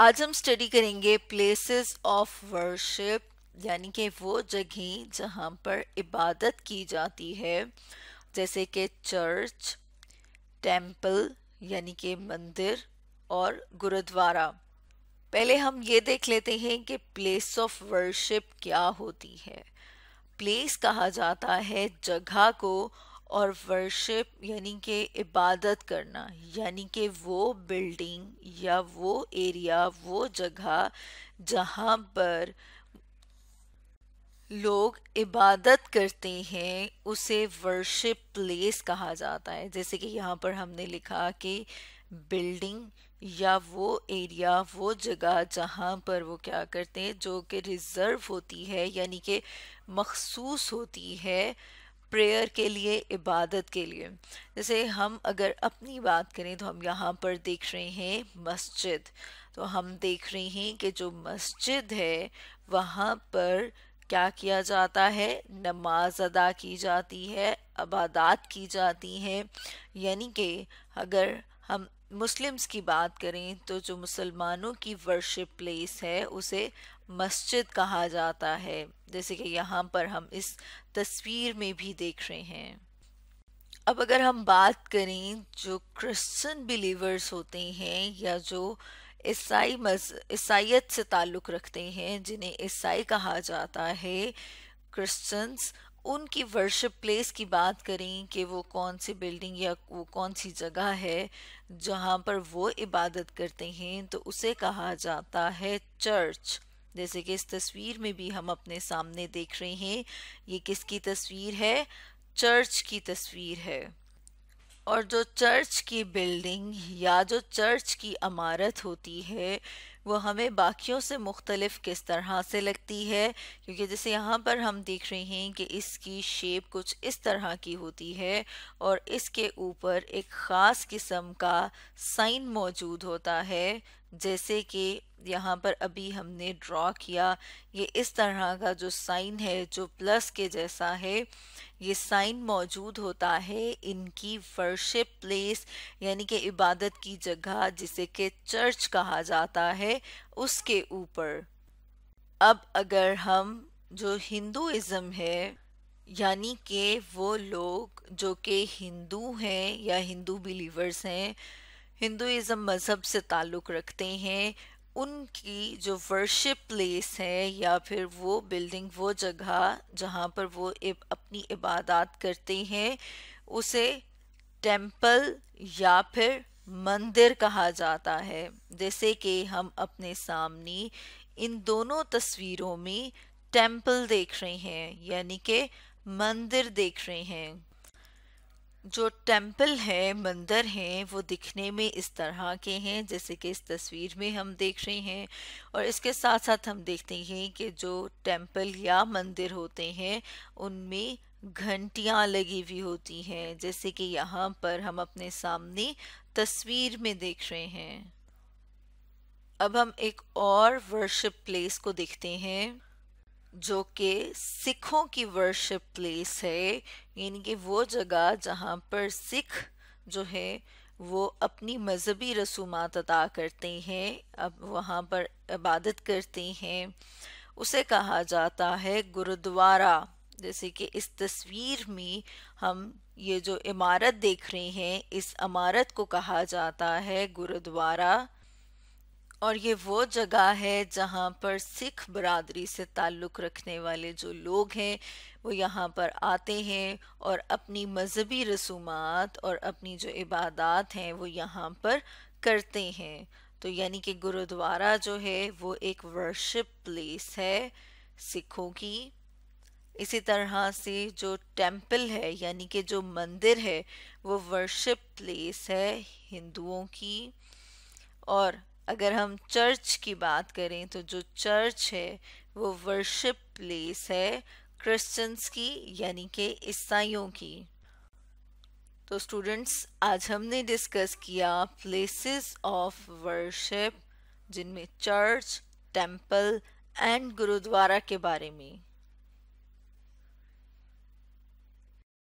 आज हम स्टडी करेंगे प्लेसेस ऑफ वर्शिप यानी कि वो जगह जहाँ पर इबादत की जाती है जैसे कि चर्च टेम्पल यानी कि मंदिर और गुरुद्वारा पहले हम ये देख लेते हैं कि प्लेस ऑफ वर्शिप क्या होती है प्लेस कहा जाता है जगह को और वर्शिप यानी कि इबादत करना यानी कि वो बिल्डिंग या वो एरिया वो जगह जहाँ पर लोग इबादत करते हैं उसे वर्शिप प्लेस कहा जाता है जैसे कि यहाँ पर हमने लिखा कि बिल्डिंग या वो एरिया वो जगह जहाँ पर वो क्या करते हैं जो कि रिज़र्व होती है यानी कि मखसूस होती है प्रेयर के लिए इबादत के लिए जैसे हम अगर अपनी बात करें तो हम यहाँ पर देख रहे हैं मस्जिद तो हम देख रहे हैं कि जो मस्जिद है वहाँ पर क्या किया जाता है नमाज अदा की जाती है अबादात की जाती है यानी कि अगर हम मुस्लिम्स की बात करें तो जो मुसलमानों की वर्शिप प्लेस है उसे मस्जिद कहा जाता है जैसे कि यहाँ पर हम इस तस्वीर में भी देख रहे हैं अब अगर हम बात करें जो क्रिश्चियन बिलीवर्स होते हैं या जो ईसाई मज ईसाइत से ताल्लुक़ रखते हैं जिन्हें ईसाई कहा जाता है क्रिश्चियंस उनकी वर्शिप प्लेस की बात करें कि वो कौन सी बिल्डिंग या वो कौन सी जगह है जहाँ पर वो इबादत करते हैं तो उसे कहा जाता है चर्च जैसे कि इस तस्वीर में भी हम अपने सामने देख रहे हैं ये किसकी तस्वीर है चर्च की तस्वीर है और जो चर्च की बिल्डिंग या जो चर्च की इमारत होती है वो हमें बाकियों से मुख्तलिफ किस तरह से लगती है क्योंकि जैसे यहाँ पर हम देख रहे हैं कि इसकी शेप कुछ इस तरह की होती है और इसके ऊपर एक ख़ास किस्म का साइन मौजूद होता है जैसे कि यहाँ पर अभी हमने ड्रॉ किया ये इस तरह का जो साइन है जो प्लस के जैसा है ये साइन मौजूद होता है इनकी वर्शिप प्लेस यानी कि इबादत की जगह जिसे के चर्च कहा जाता है उसके ऊपर अब अगर हम जो हिंदुज़म है यानी कि वो लोग जो कि हिंदू हैं या हिंदू बिलीवर्स हैं हिंदुज़म मज़हब से ताल्लुक़ रखते हैं उनकी जो वर्शिप प्लेस है या फिर वो बिल्डिंग वो जगह जहाँ पर वो इब, अपनी इबादत करते हैं उसे टेम्पल या फिर मंदिर कहा जाता है जैसे कि हम अपने सामने इन दोनों तस्वीरों में टेम्पल देख रहे हैं यानी कि मंदिर देख रहे हैं जो टेम्पल है मंदिर हैं वो दिखने में इस तरह के हैं जैसे कि इस तस्वीर में हम देख रहे हैं और इसके साथ साथ हम देखते हैं कि जो टेम्पल या मंदिर होते हैं उनमें घंटियां लगी हुई होती हैं जैसे कि यहाँ पर हम अपने सामने तस्वीर में देख रहे हैं अब हम एक और वर्शिप प्लेस को देखते हैं जो कि सिखों की वर्शिप प्लेस है यानी कि वो जगह जहाँ पर सिख जो है वो अपनी मजहबी रसूमात अदा करते हैं अब वहाँ पर इबादत करते हैं उसे कहा जाता है गुरुद्वारा जैसे कि इस तस्वीर में हम ये जो इमारत देख रहे हैं इस इमारत को कहा जाता है गुरुद्वारा और ये वो जगह है जहाँ पर सिख बरदरी से ताल्लुक़ रखने वाले जो लोग हैं वो यहाँ पर आते हैं और अपनी मजहबी रसूमात और अपनी जो इबादत हैं वो यहाँ पर करते हैं तो यानी कि गुरुद्वारा जो है वो एक वर्शिप प्लेस है सिखों की इसी तरह से जो टेंपल है यानी कि जो मंदिर है वो वर्शिप प्लेस है हिंदुओं की और अगर हम चर्च की बात करें तो जो चर्च है वो वर्शिप प्लेस है क्रिश्चियंस की यानी कि ईसाइयों की तो स्टूडेंट्स आज हमने डिस्कस किया प्लेसेस ऑफ वर्शिप जिनमें चर्च टेम्पल एंड गुरुद्वारा के बारे में